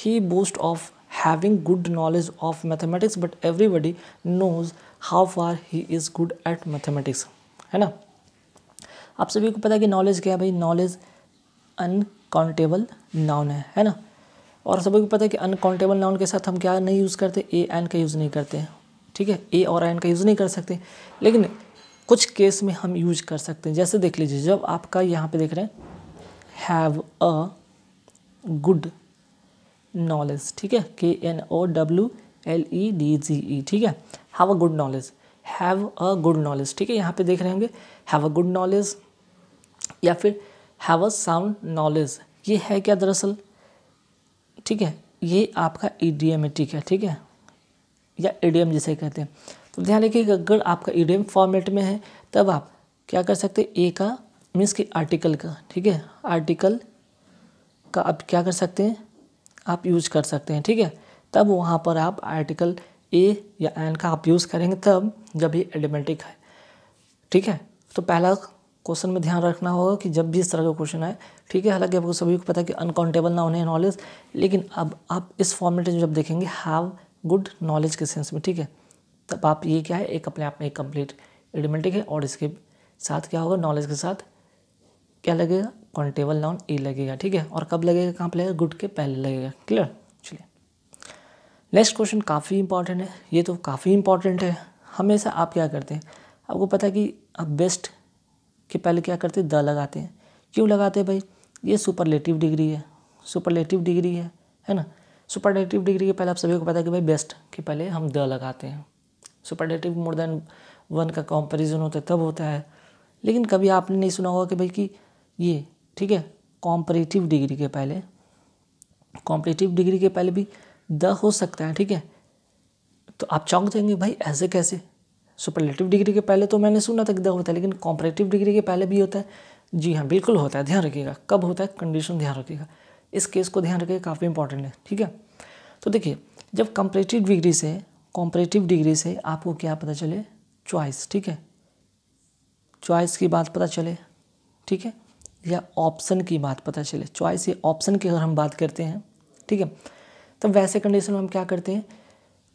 He boasts of having good knowledge of mathematics, but everybody knows how far he is good at mathematics. है ना आप सभी को पता है कि नॉलेज क्या है भाई नॉलेज अनकाउंटेबल नाउन है है ना और सभी को पता है कि अनकाउंटेबल नाउन के साथ हम क्या नहीं यूज़ करते ए एन का यूज़ नहीं करते ठीक है ए और एन का यूज़ नहीं कर सकते लेकिन कुछ केस में हम यूज कर सकते हैं जैसे देख लीजिए जब आपका यहाँ पे देख रहे हैं हैव अ गुड नॉलेज ठीक है K N O W L E D G E ठीक है have a good knowledge have a good knowledge ठीक है यहाँ पे देख रहे होंगे हैव अ गुड नॉलेज या फिर हैव अ साउंड नॉलेज ये है क्या दरअसल ठीक है ये आपका ई डी एम ठीक है ठीक है या ई डी एम जिसे कहते हैं तो ध्यान रखिए अगर आपका ई डी एम फॉर्मेट में है तब आप क्या कर सकते हैं ए का मीन्स की आर्टिकल का ठीक है आर्टिकल का आप क्या कर सकते हैं आप यूज कर सकते हैं ठीक है तब वहाँ पर आप आर्टिकल ए या एन का आप यूज़ करेंगे तब जब ये एडिमेटिक है ठीक है तो पहला क्वेश्चन में ध्यान रखना होगा कि जब भी इस तरह का क्वेश्चन आए ठीक है हालांकि आपको सभी को पता है कि अनकाउंटेबल ना होने नॉलेज लेकिन अब आप इस फॉर्मेट में जब देखेंगे हैव गुड नॉलेज के सेंस में ठीक है तब आप ये क्या है एक अपने आप में एक कंप्लीट एडिमेटिक है और इसके साथ क्या होगा नॉलेज के साथ क्या लगेगा कॉन्टेबल नाउन ए लगेगा ठीक है और कब लगेगा कहाँ पर लगेगा गुड के पहले लगेगा क्लियर चलिए नेक्स्ट क्वेश्चन काफ़ी इंपॉर्टेंट है ये तो काफ़ी इंपॉर्टेंट है हमेशा आप क्या करते हैं आपको पता है कि आप बेस्ट के पहले क्या करते हैं द लगाते हैं क्यों लगाते हैं भाई ये सुपरलेटिव डिग्री है सुपरलेटिव डिग्री है है ना सुपरलेटिव डिग्री के पहले आप सभी को पता है कि भाई बेस्ट के पहले हम द लगाते हैं सुपरलेटिव मोर देन वन का कंपैरिजन होता है तब होता है लेकिन कभी आपने नहीं सुना होगा कि भाई कि ये ठीक है कॉम्परेटिव डिग्री के पहले कॉम्परेटिव डिग्री के पहले भी द हो सकता है ठीक है तो आप चौंक जाएंगे भाई ऐसे कैसे सुपरलेटिव डिग्री के पहले तो मैंने सुना था कि द होता है लेकिन कॉम्परेटिव डिग्री के पहले भी होता है जी हाँ बिल्कुल होता है ध्यान रखिएगा कब होता है कंडीशन ध्यान रखिएगा इस केस को ध्यान रखिएगा काफ़ी इंपॉर्टेंट है ठीक है तो देखिए जब कंपरेटिव डिग्री से कॉम्परेटिव डिग्री से आपको क्या पता चले चॉइस ठीक है चॉइस की बात पता चले ठीक है या ऑप्शन की बात पता चले चॉइस या ऑप्शन की अगर हम बात करते हैं ठीक है तो वैसे कंडीशन में हम क्या करते हैं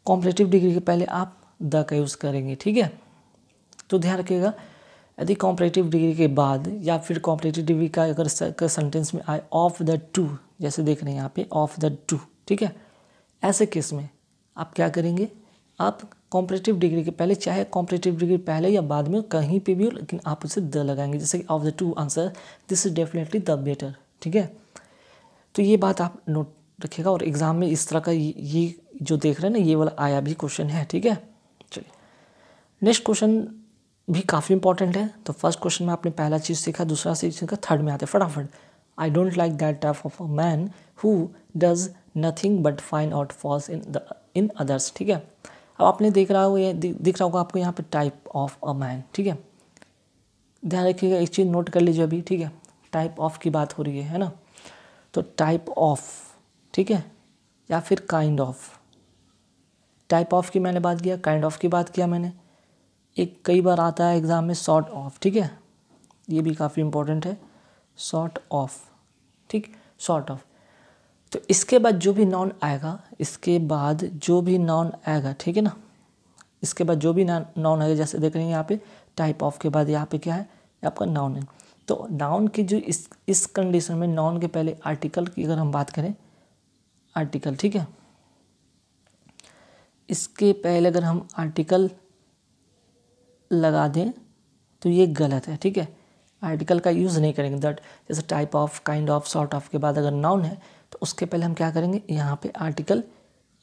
कॉम्पिटेटिव डिग्री के पहले आप द का यूज़ करेंगे ठीक है तो ध्यान रखिएगा यदि कॉम्पिटेटिव डिग्री के बाद या फिर कॉम्पिटेटिव डिग्री का अगर सेंटेंस में आए ऑफ द टू जैसे देख रहे हैं यहाँ पे ऑफ द टू ठीक है ऐसे केस में आप क्या करेंगे आप कॉम्पिटेटिव डिग्री के पहले चाहे कॉम्पिटेटिव डिग्री पहले या बाद में कहीं पे भी हो लेकिन आप उसे द लगाएंगे जैसे कि of the two answer this is definitely the better ठीक है तो ये बात आप नोट रखिएगा और एग्ज़ाम में इस तरह का ये जो देख रहे हैं ना ये वाला आया भी क्वेश्चन है ठीक है चलिए नेक्स्ट क्वेश्चन भी काफ़ी इंपॉर्टेंट है तो फर्स्ट क्वेश्चन में आपने पहला चीज़ सीखा दूसरा चीज़ सीखा थर्ड में आते फटाफट I don't like that type of a man who does nothing but find out faults in the in others ठीक है अब आपने देख रहा हो ये दिख रहा होगा आपको यहाँ पे टाइप ऑफ अ मैन ठीक है ध्यान रखिएगा एक चीज़ नोट कर लीजिए अभी ठीक है टाइप ऑफ की बात हो रही है है ना तो टाइप ऑफ ठीक है या फिर काइंड ऑफ टाइप ऑफ की मैंने बात किया काइंड ऑफ की बात किया मैंने एक कई बार आता है एग्ज़ाम में सॉर्ट ऑफ ठीक है ये भी काफ़ी इंपॉर्टेंट है सॉर्ट ऑफ ठीक सॉर्ट ऑफ तो इसके बाद जो भी नॉन आएगा इसके बाद जो भी नॉन आएगा ठीक है ना इसके बाद जो भी नॉन आएगा जैसे देख रहे हैं यहाँ पे टाइप ऑफ के बाद यहाँ पे क्या है आपका नॉन है तो नाउन की जो इस इस कंडीशन में नॉन के पहले आर्टिकल की अगर हम बात करें आर्टिकल ठीक है इसके पहले अगर हम आर्टिकल लगा दें तो ये गलत है ठीक है आर्टिकल का यूज़ नहीं करेंगे दैट जैसे type of kind of sort of के बाद अगर नाउन है तो उसके पहले हम क्या करेंगे यहाँ पे आर्टिकल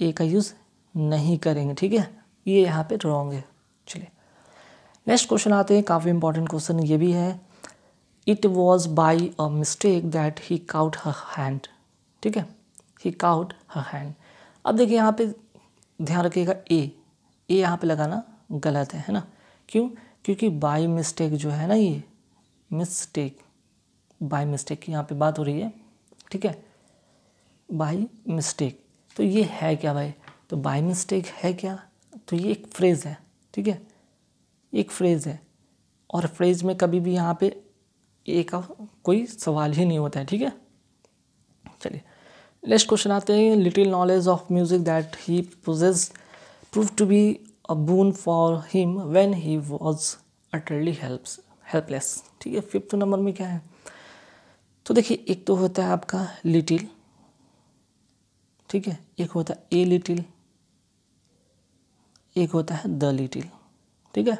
ए का यूज़ नहीं करेंगे ठीक है ये यहाँ पे रॉन्ग है चलिए नेक्स्ट क्वेश्चन आते हैं काफ़ी इंपॉर्टेंट क्वेश्चन ये भी है it was by a mistake that he caught her hand ठीक है ही काउट हर हैंड अब देखिए यहाँ पे ध्यान रखिएगा ए ए यहाँ पे लगाना गलत है है ना क्यों क्योंकि बाई मिस्टेक जो है ना ये मिस्टेक बाई मिस्टेक की यहाँ पे बात हो रही है ठीक है बाई मिस्टेक तो ये है क्या भाई तो बाई मिस्टेक है क्या तो ये एक फ्रेज़ है ठीक है एक फ्रेज़ है और फ्रेज़ में कभी भी यहाँ पे एक कोई सवाल ही नहीं होता है ठीक है चलिए नेक्स्ट क्वेश्चन आते हैं little knowledge of music that he possesses prove to be a boon for him when he was utterly helps helpless ठीक है फिफ्थ नंबर में क्या है तो देखिए एक तो होता है आपका लिटिल ठीक है एक होता है ए लिटिल एक होता है द लिटिल ठीक है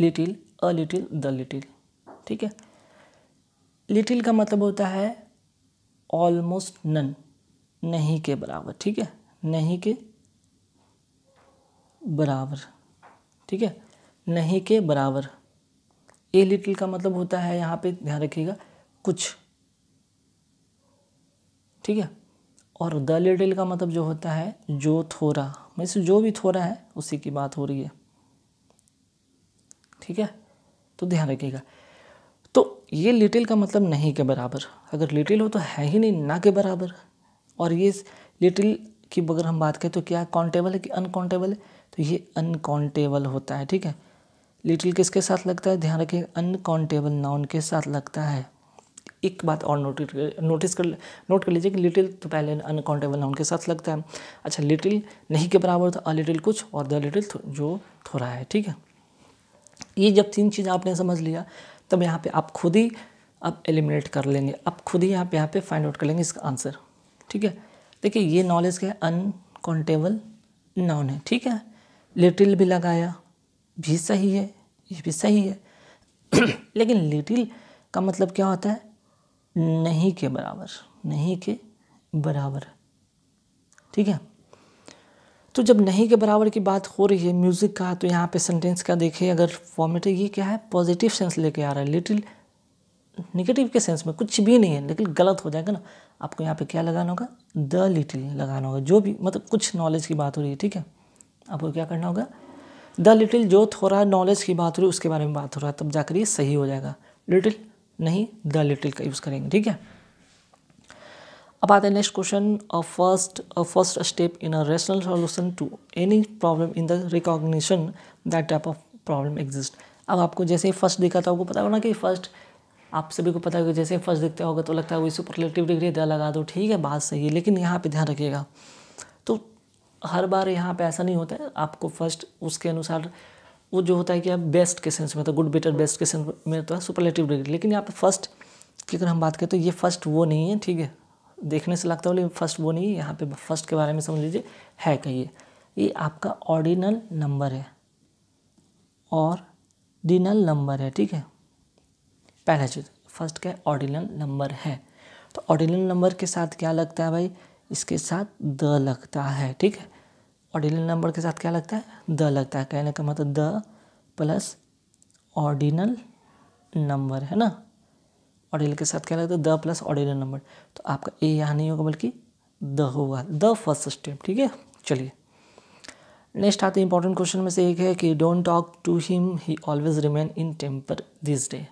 little a little the little ठीक है लिटिल का मतलब होता है ऑलमोस्ट नन नहीं के बराबर ठीक है नहीं के बराबर ठीक है नहीं के बराबर ए लिटिल का मतलब होता है यहाँ पे ध्यान रखिएगा कुछ ठीक है और द लिटिल का मतलब जो होता है जो थोड़ा मीन्स मतलब जो भी थोड़ा है उसी की बात हो रही है ठीक है तो ध्यान रखिएगा तो ये लिटिल का मतलब नहीं के बराबर अगर लिटिल हो तो है ही नहीं ना के बराबर और ये लिटिल की अगर हम बात करें तो क्या काउंटेबल है कि अनकाउंटेबल है तो ये अनकाउंटेबल होता है ठीक है लिटिल किसके साथ लगता है ध्यान रखिए अनकाउंटेबल नाउन के साथ लगता है एक बात और नोटिस नोटिस कर नोट कर लीजिए कि लिटिल तो पहले अनकाउंटेबल नाउन के साथ लगता है अच्छा लिटिल नहीं के बराबर था अ लिटिल कुछ और द लिटिल जो थोड़ा है ठीक है ये जब तीन चीज़ आपने समझ लिया तब यहाँ पे आप खुद ही आप एलिमिनेट कर लेंगे आप खुद ही आप यहाँ पे फाइंड आउट कर लेंगे इसका आंसर ठीक है देखिए ये नॉलेज क्या है अनकाउंटेबल नाउन है ठीक है लिटिल भी लगाया भी सही है ये भी सही है लेकिन लिटिल का मतलब क्या होता है नहीं के बराबर नहीं के बराबर ठीक है तो जब नहीं के बराबर की बात हो रही है म्यूज़िक का तो यहाँ पे सेंटेंस का देखिए अगर फॉर्मेट है ये क्या है पॉजिटिव सेंस लेके आ रहा है लिटिल निगेटिव के सेंस में कुछ भी नहीं है लेकिन गलत हो जाएगा ना आपको यहाँ पे क्या लगाना होगा द लिटिल लगाना होगा जो भी मतलब कुछ नॉलेज की बात हो रही है ठीक है आपको क्या करना होगा द लिटिल जो थोड़ा नॉलेज की बात हो रही है उसके बारे में बात हो रहा है तब जाकर ये सही हो जाएगा लिटिल नहीं द लिटिल का यूज़ करेंगे ठीक है अब आते हैं next question first first step in a rational solution to any problem in the recognition that type of problem exist अब आपको जैसे ही फर्स्ट दिखा था आपको पता होगा ना कि फर्स्ट आप सभी को पता होगा जैसे ही फर्स्ट दिखता होगा तो लगता है वही सुपरलेटिव डिग्री दे लगा दो ठीक है बात सही है लेकिन यहाँ पर ध्यान रखिएगा तो हर बार यहाँ पे ऐसा नहीं होता है आपको फर्स्ट उसके अनुसार वो जो होता है कि आप बेस्ट के सेंस में होता है गुड बेटर बेस्ट के सेंस में होता है सुपरलेटिव डिग्री लेकिन यहाँ पे फर्स्ट की अगर हम बात करें तो ये फर्स्ट वो नहीं है ठीक है देखने से लगता है बोले फर्स्ट वो नहीं है यहाँ पे फर्स्ट के बारे में समझ लीजिए है कहिए ये आपका ऑर्डिनल नंबर है और डिनल नंबर है ठीक है पहला चीज़ फर्स्ट क्या ऑर्डिनल नंबर है तो ऑर्डिनल नंबर के साथ क्या लगता है भाई इसके साथ द लगता है ठीक है ऑर्डिनल नंबर के साथ क्या लगता है द लगता है कहने का मतलब द प्लस ऑर्डिनल नंबर है ना ऑर्डिनल के साथ क्या लगता है द प्लस ऑर्डिनल नंबर तो आपका ए यहाँ नहीं होगा बल्कि द होगा द फर्स्ट स्टेप ठीक है चलिए नेक्स्ट आते इंपॉर्टेंट क्वेश्चन में से एक है कि don't talk to him he always remain in temper this day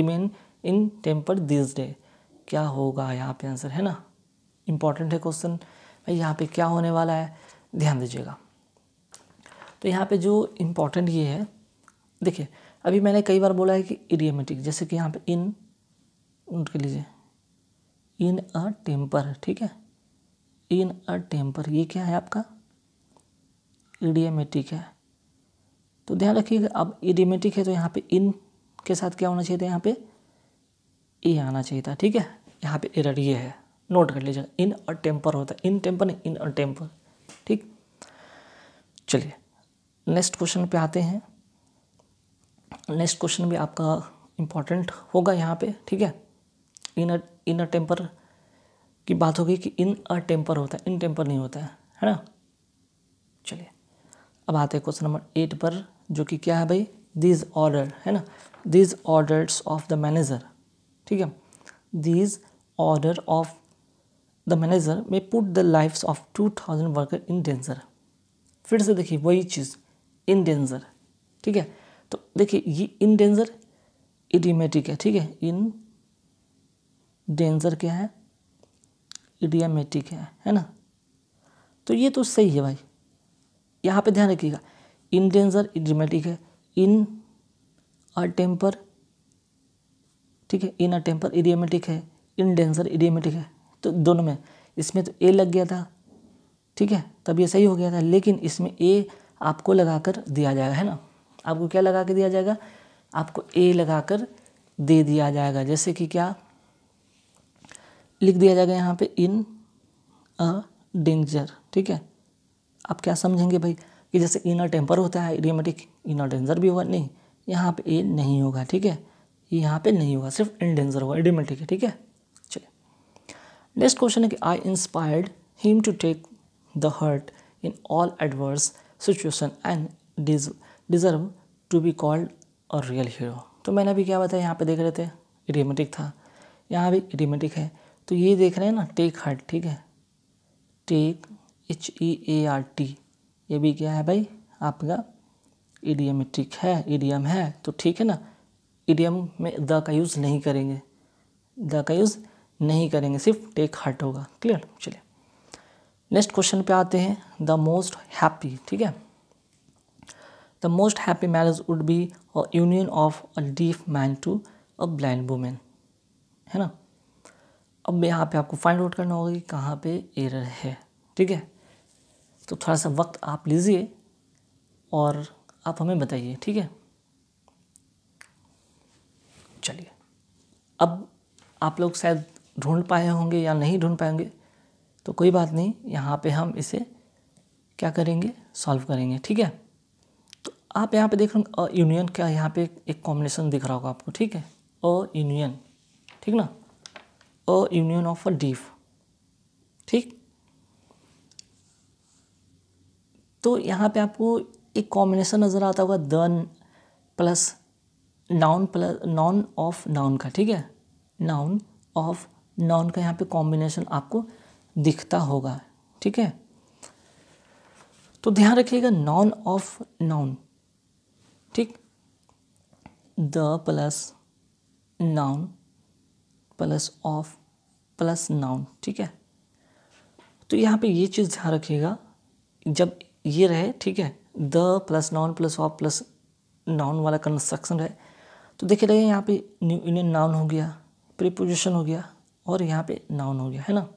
remain in temper this day क्या होगा यहाँ पे आंसर है ना इंपॉर्टेंट है क्वेश्चन भाई यहाँ पे क्या होने वाला है ध्यान दीजिएगा तो यहाँ पे जो इम्पोर्टेंट ये है देखिए अभी मैंने कई बार बोला है कि इडियमेटिक जैसे कि यहाँ पे इन नोट कर लीजिए इन अ टेम्पर ठीक है इन अ टेम्पर ये क्या है आपका इडियमेटिक है तो ध्यान रखिएगा अब इडियोमेटिक है तो यहाँ पे इन के साथ क्या होना चाहिए था यहाँ पे ए आना चाहिए था ठीक है यहाँ पे एरर ये है नोट कर लीजिएगा इन अ टेम्पर होता है इन टेम्पर नहीं इन अ टेम्पर ठीक चलिए नेक्स्ट क्वेश्चन पे आते हैं नेक्स्ट क्वेश्चन भी आपका इम्पॉर्टेंट होगा यहाँ पे ठीक है इन अ इन अ टेम्पर की बात होगी कि इन अ टेम्पर होता है इन टेम्पर नहीं होता है है ना चलिए अब आते हैं क्वेश्चन नंबर एट पर जो कि क्या है भाई दीज ऑर्डर है ना these orders of the manager ठीक है these order of the manager में put the life of two thousand worker in danger फिर से देखिए वही चीज़ इन डेंजर ठीक है तो देखिए ये इन डेंजर इडियमेटिक है ठीक है इन डेंजर क्या है इडियामेटिक है है ना तो ये तो सही है भाई यहाँ पे ध्यान रखिएगा इन डेंजर इडियमेटिक है इन अ टेम्पर ठीक है इन अ टेम्पर इडियमेटिक है इन डेंजर इडियमेटिक है तो दोनों में इसमें तो ए लग गया था ठीक है तब ये सही हो गया था लेकिन इसमें ए आपको लगा कर दिया जाएगा है ना आपको क्या लगा के दिया जाएगा आपको ए लगा कर दे दिया जाएगा जैसे कि क्या लिख दिया जाएगा यहाँ पे इन अ डेंजर ठीक है आप क्या समझेंगे भाई कि जैसे इनर टेम्पर होता है इडियोमेटिक इनर डेंजर भी होगा नहीं यहाँ पे ए नहीं होगा ठीक है यहाँ पे नहीं होगा सिर्फ इन डेंजर होगा इडियोमेटिक है ठीक है नेक्स्ट क्वेश्चन है कि I inspired him to take the heart in all adverse situation and dis deserve to be called a real hero तो मैंने अभी क्या बताया यहाँ पे देख रहे थे इडियोमेटिक था यहाँ भी इडियोमेटिक है तो ये देख रहे हैं ना टेक हर्ट ठीक है take H E A R T ये भी क्या है भाई आपका इडियमेटिक है इडियम है तो ठीक है ना इडियम में द का यूज़ नहीं करेंगे द का यूज़ नहीं करेंगे सिर्फ टेक हार्ट होगा क्लियर चलिए नेक्स्ट क्वेश्चन पे आते हैं द मोस्ट हैप्पी ठीक है the most happy marriage would be a union of a deaf man to a blind women है ना अब यहाँ पे आपको फाइंड आउट करना होगा कि कहाँ पे एरर है ठीक है तो थोड़ा सा वक्त आप लीजिए और आप हमें बताइए ठीक है चलिए अब आप लोग शायद ढूंढ पाए होंगे या नहीं ढूंढ पाएंगे तो कोई बात नहीं यहाँ पे हम इसे क्या करेंगे सॉल्व करेंगे ठीक है तो आप यहाँ पे देख रहे अ यूनियन क्या यहाँ पे एक कॉम्बिनेशन दिख रहा होगा आपको ठीक है अ यूनियन ठीक ना a union of a deaf ठीक तो यहाँ पे आपको एक कॉम्बिनेशन नज़र आता होगा the plus noun plus noun of noun का ठीक है नाउन ऑफ नॉन का यहाँ पे कॉम्बिनेशन आपको दिखता होगा ठीक है तो ध्यान रखिएगा नॉन ऑफ नाउन ठीक the plus noun plus of plus noun ठीक है तो यहाँ पे ये चीज़ ध्यान रखिएगा जब ये रहे ठीक है the plus noun plus of plus noun वाला कंस्ट्रक्शन रहे तो देखिए लगे यहाँ पे न्यू यूनियन नाउन हो गया प्रीपोजिशन हो गया और यहाँ पे नाउन हो गया है ना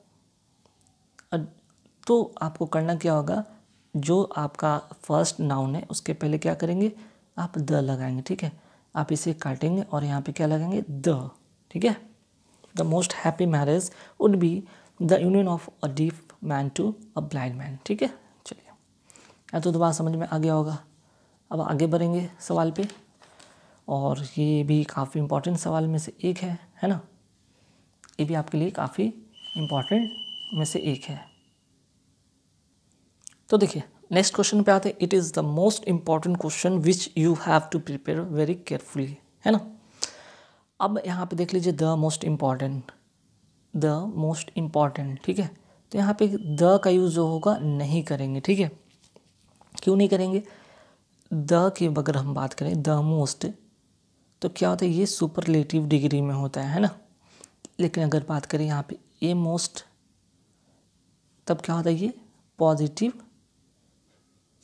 तो आपको करना क्या होगा जो आपका फर्स्ट नाउन है उसके पहले क्या करेंगे आप द लगाएंगे ठीक है आप इसे काटेंगे और यहाँ पे क्या लगाएंगे द ठीक है the most happy marriage would be the union of a deaf man to a blind man ठीक है चलिए या तो दोबारा समझ में आ गया होगा अब आगे बढ़ेंगे सवाल पे और ये भी काफ़ी इंपॉर्टेंट सवाल में से एक है है ना ये भी आपके लिए काफ़ी इम्पॉर्टेंट में से एक है तो देखिए नेक्स्ट क्वेश्चन पे आते हैं it is the most important question which you have to prepare very carefully है ना अब यहाँ पे देख लीजिए the most important the most important ठीक है तो यहाँ पे द का यूज़ जो होगा नहीं करेंगे ठीक है क्यों नहीं करेंगे द की अगर हम बात करें द मोस्ट तो क्या होता है ये सुपरलेटिव डिग्री में होता है है ना लेकिन अगर बात करें यहाँ पे ए मोस्ट तब क्या होता है ये पॉजिटिव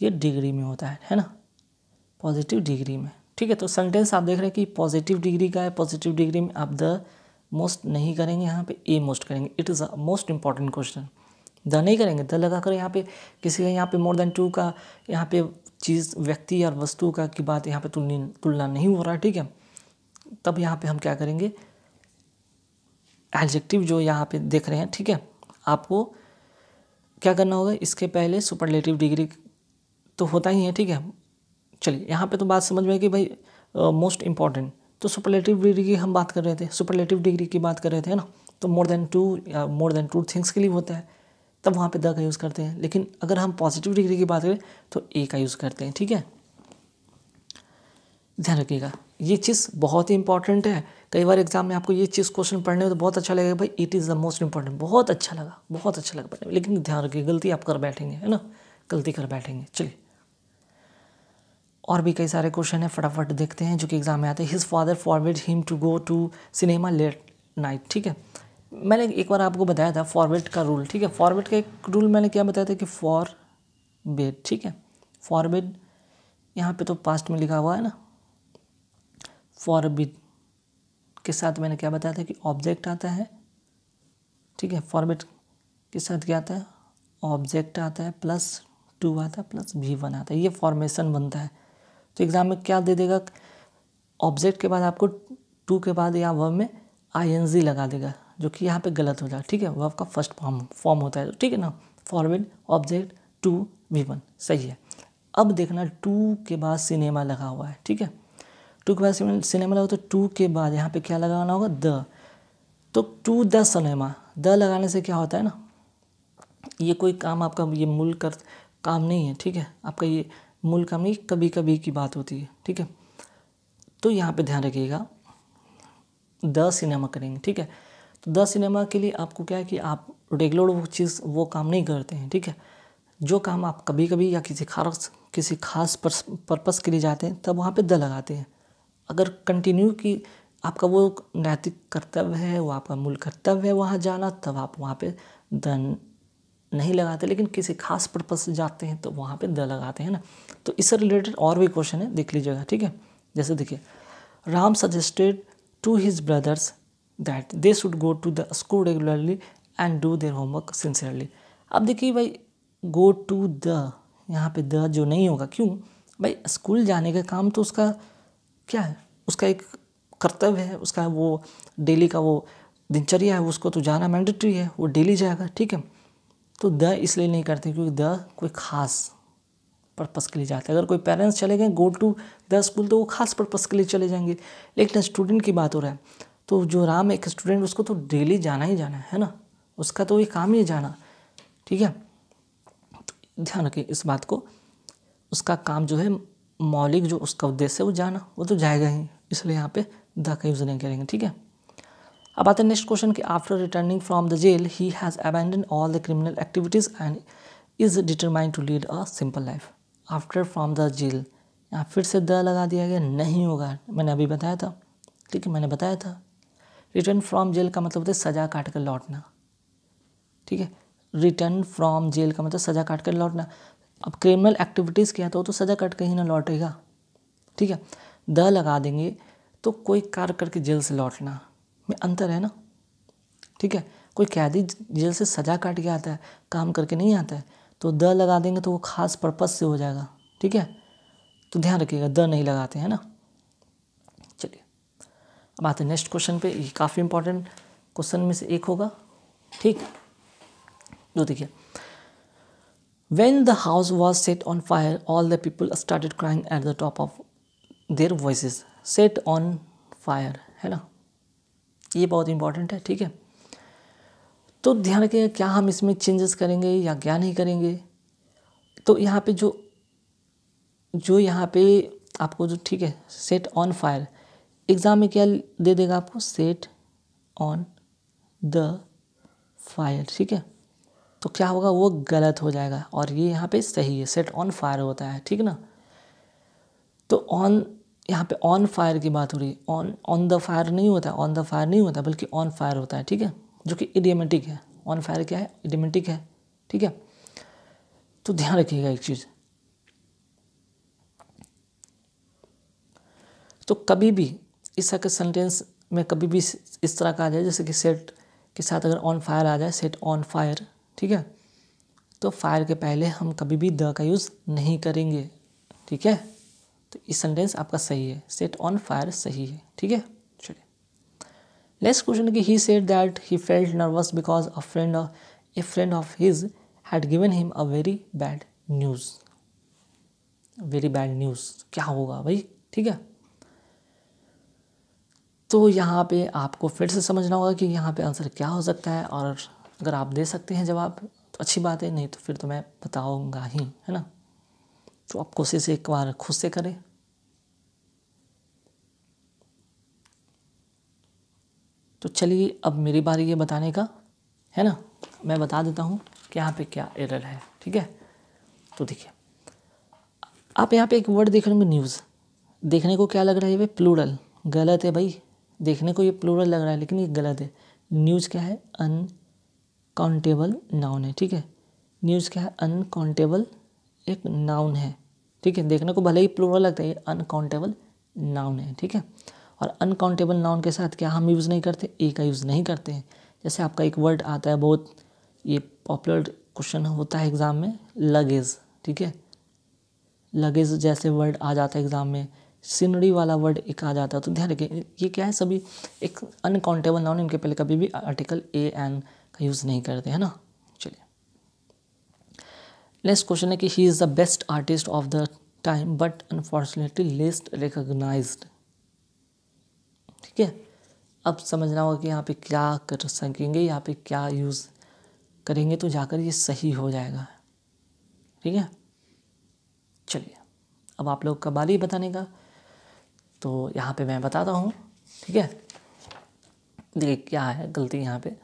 ये डिग्री में होता है है ना पॉजिटिव डिग्री में ठीक है तो सेंटेंस आप देख रहे हैं कि पॉजिटिव डिग्री का है पॉजिटिव डिग्री में आप द मोस्ट नहीं करेंगे यहाँ पे ए मोस्ट करेंगे it is a most important question the नहीं करेंगे द लगा कर यहाँ पे किसी का यहाँ पे मोर देन टू का यहाँ पे चीज़ व्यक्ति या वस्तु का की बात यहाँ पे तुलना नहीं हो रहा है ठीक है तब यहाँ पे हम क्या करेंगे एडजेक्टिव जो यहाँ पे देख रहे हैं ठीक है आपको क्या करना होगा इसके पहले सुपरलेटिव डिग्री तो होता ही है ठीक है चलिए यहाँ पे तो बात समझ में आई कि भाई मोस्ट इम्पॉर्टेंट तो सुपरलेटिव डिग्री की हम बात कर रहे थे सुपरलेटिव डिग्री की बात कर रहे थे ना तो मोर देन टू या मोर देन टू थिंग्स के लिए होता है तब वहाँ पे द का यूज़ करते हैं लेकिन अगर हम पॉजिटिव डिग्री की बात करें तो ए का यूज़ करते हैं ठीक है ध्यान रखिएगा ये चीज़ बहुत ही इंपॉर्टेंट है कई बार एग्जाम में आपको ये चीज़ क्वेश्चन पढ़ने में तो बहुत अच्छा लगेगा भाई it is the most important बहुत अच्छा लगा बहुत अच्छा लगा पढ़ने में लेकिन ध्यान रखिए गलती आप कर बैठेंगे है ना गलती कर बैठेंगे चलिए और भी कई सारे क्वेश्चन हैं फटाफट देखते हैं जो कि एग्जाम में आते हैं his father forward him to go to cinema late night ठीक है मैंने एक बार आपको बताया था फॉरवर्ड का रूल ठीक है फॉरवर्ड का एक रूल मैंने क्या बताया था कि फॉर बेड ठीक है फॉरवेड यहाँ पे तो पास्ट में लिखा हुआ है ना फॉर विद के साथ मैंने क्या बताया था कि ऑब्जेक्ट आता है ठीक है फॉरबिट के साथ क्या आता है ऑब्जेक्ट आता है प्लस टू आता है प्लस वी वन आता है ये फॉर्मेशन बनता है तो एग्ज़ाम में क्या दे देगा ऑब्जेक्ट के बाद आपको टू के बाद या वर्ब में आई एन जी लगा देगा जो कि यहाँ पे गलत हो जाएगा ठीक है वर्ब का फर्स्ट फॉर्म फॉर्म होता है ठीक है ना forward object to V one सही है अब देखना टू के बाद सिनेमा लगा हुआ है ठीक है टू के बाद सिनेमा लगा तो टू के बाद यहाँ पे क्या लगाना होगा द तो टू द सिनेमा द लगाने से क्या होता है ना ये कोई काम आपका ये मूल कर काम नहीं है ठीक है आपका ये मूल काम नहीं कभी कभी की बात होती है ठीक है तो यहाँ पे ध्यान रखिएगा द सिनेमा करेंगे ठीक है तो द सिनेमा के लिए आपको क्या है कि आप रेगुलर वो चीज़ वो काम नहीं करते हैं ठीक है जो काम आप कभी कभी या किसी खास किसी खास पर्पस के लिए जाते हैं तब वहाँ पे द लगाते हैं अगर कंटिन्यू कि आपका वो नैतिक कर्तव्य है वो आपका मूल कर्तव्य है वहाँ जाना तब आप वहाँ पे द नहीं लगाते लेकिन किसी खास पर्पज से जाते हैं तो वहाँ पे द लगाते हैं ना तो इससे रिलेटेड और भी क्वेश्चन है देख लीजिएगा ठीक है जैसे देखिए Ram suggested to his brothers that they should go to the school regularly and do their homework sincerely अब देखिए भाई गो टू द यहाँ पे द जो नहीं होगा क्यों भाई स्कूल जाने का काम तो उसका क्या है उसका एक कर्तव्य है उसका वो डेली का वो दिनचर्या है उसको तो जाना मैंडेटरी है वो डेली जाएगा ठीक है तो द इसलिए नहीं करते क्योंकि द कोई ख़ास पर्पस के लिए जाते हैं अगर कोई पेरेंट्स चले गए गो टू द स्कूल तो वो खास पर्पस के लिए चले जाएंगे लेकिन स्टूडेंट की बात हो रहा है तो जो राम एक स्टूडेंट उसको तो डेली जाना ही जाना है ना उसका तो ये काम ही जाना ठीक है तो ध्यान रखें इस बात को उसका काम जो है मौलिक जो उसका उद्देश्य है वो जाना वो तो जाएगा ही इसलिए यहाँ पे द का यूज़ नहीं करेंगे ठीक है अब आते हैं नेक्स्ट क्वेश्चन कि after returning from the jail he has abandon all the criminal activities and is determined to lead a simple life after from the jail यहाँ फिर से द लगा दिया गया नहीं होगा मैंने अभी बताया था ठीक है मैंने बताया था रिटर्न फ्रॉम जेल का मतलब होता है सजा काट कर लौटना ठीक है रिटर्न फ्रॉम जेल का मतलब सजा काट कर लौटना अब क्रिमिनल एक्टिविटीज़ किया तो, तो सज़ा कट के ही ना लौटेगा ठीक है द लगा देंगे तो कोई कार्य करके जेल से लौटना में अंतर है ना ठीक है कोई कैदी जेल से सज़ा काट के आता है काम करके नहीं आता है तो द लगा देंगे तो वो खास पर्पज़ से हो जाएगा ठीक है तो ध्यान रखिएगा द नहीं लगाते हैं ना चलिए अब आते हैं नेक्स्ट क्वेश्चन पे ये काफ़ी इंपॉर्टेंट क्वेश्चन में से एक होगा ठीक जो तो देखिए When the house was set on fire, all the people started crying at the top of their voices set on fire है ना ये बहुत इंपॉर्टेंट है ठीक है तो ध्यान रखें क्या हम इसमें चेंजेस करेंगे या क्या नहीं करेंगे तो यहाँ पे जो जो यहाँ पे आपको जो ठीक है सेट ऑन फायर एग्ज़ाम में क्या दे देगा आपको सेट ऑन द फायर ठीक है तो क्या होगा वो गलत हो जाएगा और ये यहाँ पे सही है सेट ऑन फायर होता है ठीक ना तो ऑन यहाँ पे ऑन फायर की बात हो रही है ऑन ऑन द फायर नहीं होता ऑन द फायर नहीं होता बल्कि ऑन फायर होता है ठीक है जो कि इडियमेटिक है ऑन फायर क्या है इडियमेटिक है ठीक है तो ध्यान रखिएगा एक चीज़ तो कभी भी इस तरह के सेंटेंस में कभी भी इस तरह का आ जाए जैसे कि सेट के साथ अगर ऑन फायर आ जाए सेट ऑन फायर ठीक है तो फायर के पहले हम कभी भी द का यूज़ नहीं करेंगे ठीक है तो इस सेंटेंस आपका सही है सेट ऑन फायर सही है ठीक है चलिए नेक्स्ट क्वेश्चन की he set that he felt nervous because a friend a friend of his had given him a very bad news very bad news क्या होगा भाई ठीक है तो यहाँ पे आपको फिर से समझना होगा कि यहाँ पे आंसर क्या हो सकता है और अगर आप दे सकते हैं जवाब तो अच्छी बात है नहीं तो फिर तो मैं बताऊँगा ही है ना तो आप कोशिश एक बार खुद से करें तो चलिए अब मेरी बारी ये बताने का है ना मैं बता देता हूँ कि यहाँ पे क्या एरर है ठीक है तो देखिए आप यहाँ पे एक वर्ड देख रहे होंगे न्यूज़ देखने को क्या लग रहा है ये प्लूरल गलत है भाई देखने को ये प्लूरल लग रहा है लेकिन ये गलत है न्यूज़ क्या है अन काउंटेबल नाउन है ठीक है न्यूज़ क्या है अनकाउंटेबल एक नाउन है ठीक है देखने को भले ही प्लूरल लगता है ये अनकाउंटेबल नाउन है ठीक है और अनकाउंटेबल नाउन के साथ क्या हम यूज़ नहीं करते ए का यूज़ नहीं करते हैं जैसे आपका एक वर्ड आता है बहुत ये पॉपुलर क्वेश्चन होता है एग्ज़ाम में लगेज ठीक है लगेज जैसे वर्ड आ जाता है एग्ज़ाम में सीनरी वाला वर्ड एक आ जाता है तो ध्यान रखिए ये क्या है सभी एक अनकाउंटेबल नाउन इनके पहले कभी भी आर्टिकल ए एन यूज़ नहीं करते है ना चलिए नेक्स्ट क्वेश्चन है कि he is the best artist of the time but unfortunately least recognise ठीक है अब समझना होगा कि यहाँ पे क्या कर सकेंगे यहाँ पे क्या यूज़ करेंगे तो जाकर ये सही हो जाएगा ठीक है चलिए अब आप लोग का बारी बताने का तो यहाँ पे मैं बताता हूँ ठीक है देखिए क्या है गलती यहाँ पे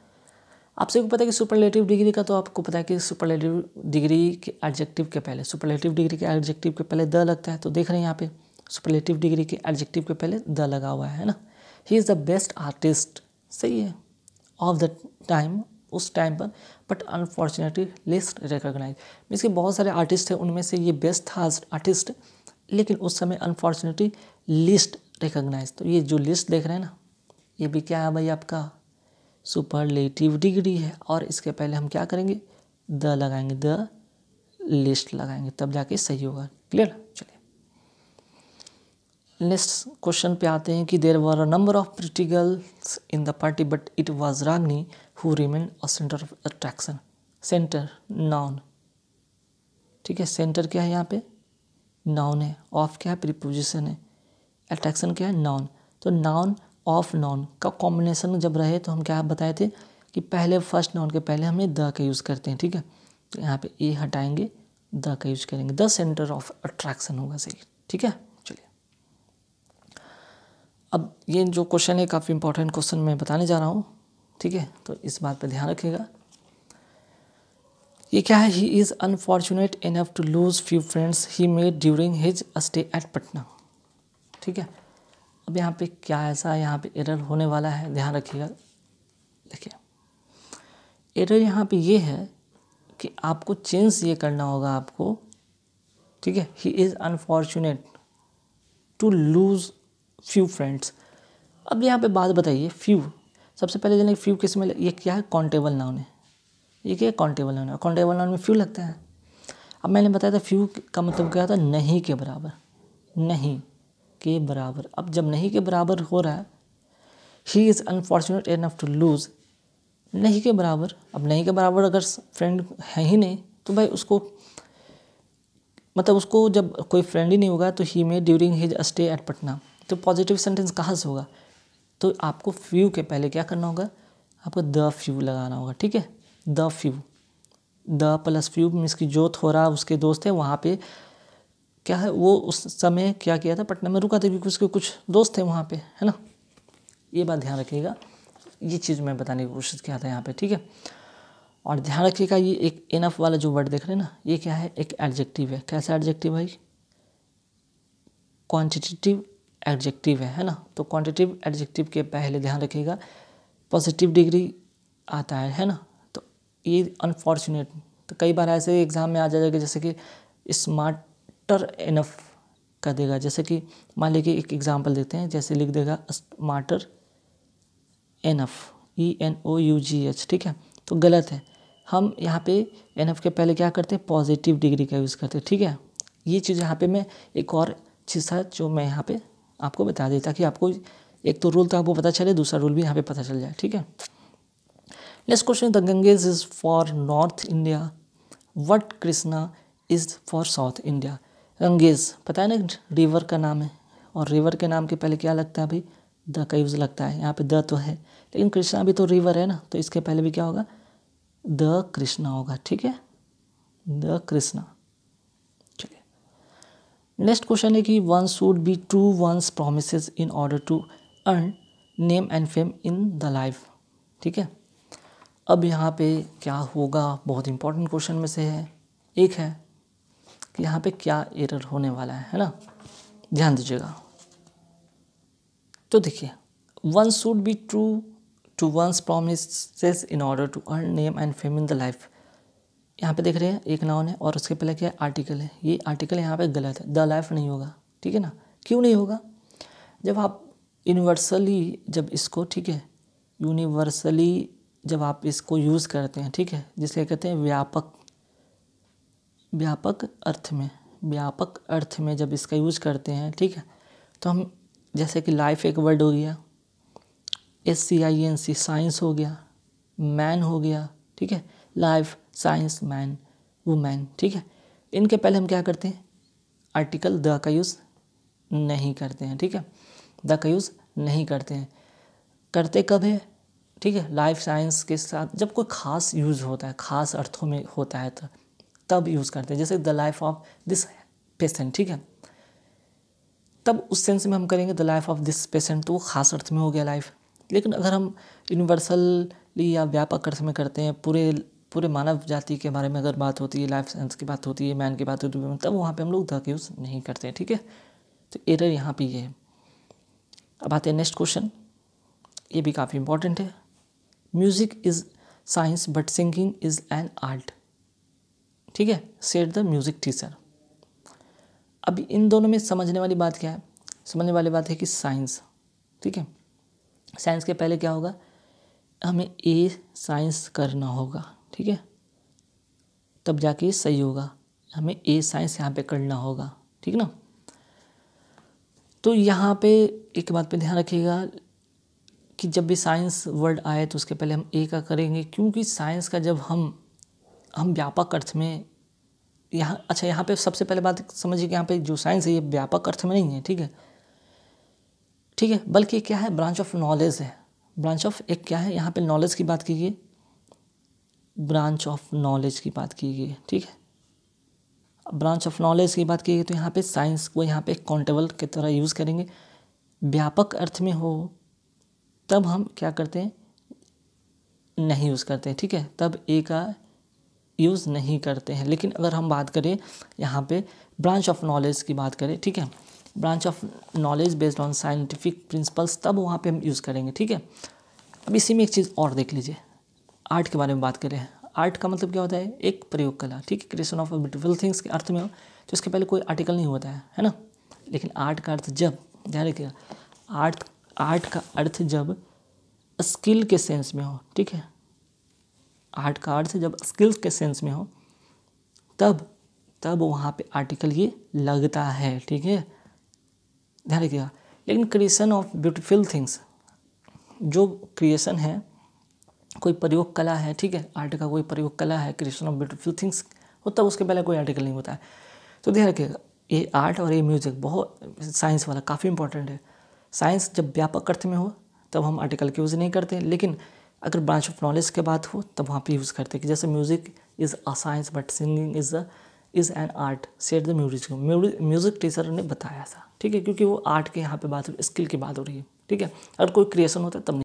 आप को पता है कि सुपरलेटिव डिग्री का तो आपको पता है कि सुपरलेटिव डिग्री के एडजेक्टिव के पहले सुपरलेटिव डिग्री के एडजेक्टिव के पहले द लगता है तो देख रहे हैं यहाँ पे सुपरलेटिव डिग्री के एडजेक्टिव के पहले द लगा हुआ है ना he is the best artist सही है ऑफ द टाइम उस टाइम पर but unfortunately least recognise means के बहुत सारे आर्टिस्ट हैं उनमें से ये बेस्ट था आर्टिस्ट लेकिन उस समय अनफॉर्चुनेटली लिस्ट रिकोगनाइज तो ये जो लिस्ट देख रहे हैं ना ये भी क्या है भाई आपका सुपरलेटिव डिग्री है और इसके पहले हम क्या करेंगे द लगाएंगे द लिस्ट लगाएंगे तब जाके सही होगा क्लियर चलिए नेक्स्ट क्वेश्चन पे आते हैं कि there were a number of pretty girls in the party but it was Ragini who remain a centre of attraction centre noun ठीक है सेंटर क्या है यहाँ पे नाउन है ऑफ क्या है प्रिपोजिशन है अट्रैक्शन क्या है नाउन तो नाउन ऑफ नॉन का कॉम्बिनेशन जब रहे तो हम क्या बताए थे कि पहले फर्स्ट नॉन के पहले हमें द का यूज़ करते हैं ठीक है तो यहाँ पे ए हटाएंगे द का यूज करेंगे द सेंटर ऑफ अट्रैक्शन होगा सही ठीक है चलिए अब ये जो क्वेश्चन है काफ़ी इंपॉर्टेंट क्वेश्चन मैं बताने जा रहा हूँ ठीक है तो इस बात पर ध्यान रखिएगा ये क्या है he is unfortunate enough to lose few friends he made during his stay at Patna ठीक है अब यहाँ पे क्या ऐसा है यहाँ पे एरर होने वाला है ध्यान रखिएगा देखिए एरर यहाँ पे ये है कि आपको चेंज ये करना होगा आपको ठीक है he is unfortunate to lose few friends अब यहाँ पे बात बताइए फ्यू सबसे पहले जाना फ्यू किस में ये क्या है कॉन्टेबल नाउन है ये क्या है कॉन्टेबल नाउन है कॉन्टेबल नाउन में फ्यू लगता है अब मैंने बताया था फ्यू का मतलब क्या था नहीं के बराबर नहीं के बराबर अब जब नहीं के बराबर हो रहा है he is unfortunate enough to lose नहीं के बराबर अब नहीं के बराबर अगर फ्रेंड है ही नहीं तो भाई उसको मतलब उसको जब कोई फ्रेंड ही नहीं होगा तो he made during his stay at Patna तो पॉजिटिव सेंटेंस कहाँ से होगा तो आपको फ्यू के पहले क्या करना होगा आपको द फ्यू लगाना होगा ठीक है the few the plus few means की जो थोड़ा उसके दोस्त हैं वहाँ पे क्या है वो उस समय क्या किया था पटना में रुका था क्योंकि उसके कुछ दोस्त थे वहाँ पे है ना ये बात ध्यान रखिएगा ये चीज़ मैं बताने की कोशिश किया था यहाँ पे ठीक है और ध्यान रखिएगा ये एक इनफ वाला जो वर्ड देख रहे हैं ना ये क्या है एक एडजेक्टिव है कैसा एडजेक्टिव भाई क्वान्टिटेटिव एडजेक्टिव है है ना तो क्वान्टिटिव एडजेक्टिव के पहले ध्यान रखिएगा पॉजिटिव डिग्री आता है है ना तो ये अनफॉर्चुनेट तो कई बार ऐसे एग्ज़ाम में आ जाएगा जैसे कि स्मार्ट स्मार्टर इनफ कर देगा जैसे कि मान लीजिए एक एग्जांपल देते हैं जैसे लिख देगा smarter enough E N O U G H ठीक है तो गलत है हम यहाँ पे एन के पहले क्या करते हैं पॉजिटिव डिग्री का यूज़ करते हैं ठीक है ये चीज़ यहाँ पे मैं एक और चीज़ था जो मैं यहाँ पे आपको बता देता ताकि आपको एक तो रूल तो आपको पता चले दूसरा रूल भी यहाँ पे पता चल जाए ठीक है next question the Ganges is for north India what Krishna is for south India अंगेज पता है ना रिवर का नाम है और रिवर के नाम के पहले क्या लगता है भाई द कईव्स लगता है यहाँ पे द तो है लेकिन कृष्णा भी तो रिवर है ना तो इसके पहले भी क्या होगा द कृष्णा होगा ठीक है द कृष्णा चलिए नेक्स्ट क्वेश्चन है कि one should be true once promise in order to earn name and fame in the life ठीक है अब यहाँ पे क्या होगा बहुत इंपॉर्टेंट क्वेश्चन में से है एक है कि यहाँ पे क्या एरर होने वाला है है ना ध्यान दीजिएगा तो देखिए one should be true to once promise in order to earn name and fame in the life यहाँ पे देख रहे हैं एक नाउन है और उसके पहले क्या आर्टिकल है ये आर्टिकल यहाँ पे गलत है द लाइफ नहीं होगा ठीक है ना क्यों नहीं होगा जब आप यूनिवर्सली जब इसको ठीक है यूनिवर्सली जब आप इसको यूज़ करते हैं ठीक है जिसे कहते हैं व्यापक व्यापक अर्थ में व्यापक अर्थ में जब इसका यूज करते हैं ठीक है तो हम जैसे कि लाइफ एक वर्ड हो गया S C I N C science हो गया मैन हो गया ठीक है लाइफ साइंस मैन वुमैन ठीक है इनके पहले हम क्या करते हैं आर्टिकल द का यूज़ नहीं करते हैं ठीक है द का यूज़ नहीं करते हैं करते कब है ठीक है लाइफ साइंस के साथ जब कोई ख़ास यूज़ होता है ख़ास अर्थों में होता है तो तब यूज़ करते हैं जैसे the life of this patient ठीक है तब उस सेंस में हम करेंगे the life of this patient तो वो खास अर्थ में हो गया लाइफ लेकिन अगर हम यूनिवर्सली या व्यापक अर्थ में करते हैं पूरे पूरे मानव जाति के बारे में अगर बात होती है लाइफ साइंस की बात होती है मैन की बात होती है तब वहाँ पे हम लोग द यूज़ नहीं करते हैं ठीक है तो एरर यहाँ पे ये है अब आते हैं नेक्स्ट क्वेश्चन ये भी काफ़ी इंपॉर्टेंट है music is science but singing is an art ठीक है सेट द म्यूज़िक टीचर अब इन दोनों में समझने वाली बात क्या है समझने वाली बात है कि साइंस ठीक है साइंस के पहले क्या होगा हमें ए साइंस करना होगा ठीक है तब जाके सही होगा हमें ए साइंस यहाँ पे करना होगा ठीक ना तो यहाँ पे एक बात पे ध्यान रखिएगा कि जब भी साइंस वर्ड आए तो उसके पहले हम ए का करेंगे क्योंकि साइंस का जब हम हम व्यापक अर्थ में यहाँ अच्छा यहाँ पे सबसे पहले बात समझिए कि यहाँ पे जो साइंस है ये व्यापक अर्थ में नहीं है ठीक है ठीक है बल्कि क्या है ब्रांच ऑफ नॉलेज है ब्रांच ऑफ एक क्या है यहाँ पे नॉलेज की बात की गई ब्रांच ऑफ नॉलेज की बात की गई ठीक है ब्रांच ऑफ नॉलेज की बात की गई तो यहाँ पे साइंस को यहाँ पे काउंटेबल के तरह यूज़ करेंगे व्यापक अर्थ में हो तब हम क्या करते हैं नहीं यूज़ करते हैं ठीक है तब ए का यूज़ नहीं करते हैं लेकिन अगर हम बात करें यहाँ पे ब्रांच ऑफ नॉलेज की बात करें ठीक है branch of knowledge based on scientific principles तब वहाँ पे हम यूज़ करेंगे ठीक है अब इसी में एक चीज़ और देख लीजिए आर्ट के बारे में बात करें आर्ट का मतलब क्या होता है एक प्रयोग कला ठीक है क्रिएशन ऑफ ब्यूटिफुल थिंग्स के अर्थ में हो तो इसके पहले कोई आर्टिकल नहीं होता है है ना लेकिन आर्ट का अर्थ जब ध्यान रखिएगा आर्ट आर्ट का अर्थ जब स्किल के सेंस में हो ठीक है आर्ट का अर्थ जब स्किल्स के सेंस में हो तब तब वहाँ पे आर्टिकल ये लगता है ठीक है ध्यान रखिएगा लेकिन क्रिएशन ऑफ ब्यूटीफुल थिंग्स जो क्रिएशन है कोई प्रयोग कला है ठीक है आर्ट का कोई प्रयोग कला है क्रिएशन ऑफ ब्यूटीफुल थिंग्स हो तब उसके पहले कोई आर्टिकल नहीं होता है तो ध्यान रखिएगा ये आर्ट और ये म्यूज़िक बहुत साइंस वाला काफ़ी इंपॉर्टेंट है साइंस जब व्यापक अर्थ में हो तब हम आर्टिकल की यूज़ नहीं करते लेकिन अगर ब्रांच ऑफ नॉलेज के बात हो तब वहाँ पे यूज़ करते हैं जैसे music is a science but singing is a is an art said the music music teacher ने बताया था ठीक है क्योंकि वो आर्ट के यहाँ पे बात हो रही स्किल की बात हो रही है ठीक है अगर कोई क्रिएशन होता है तब नहीं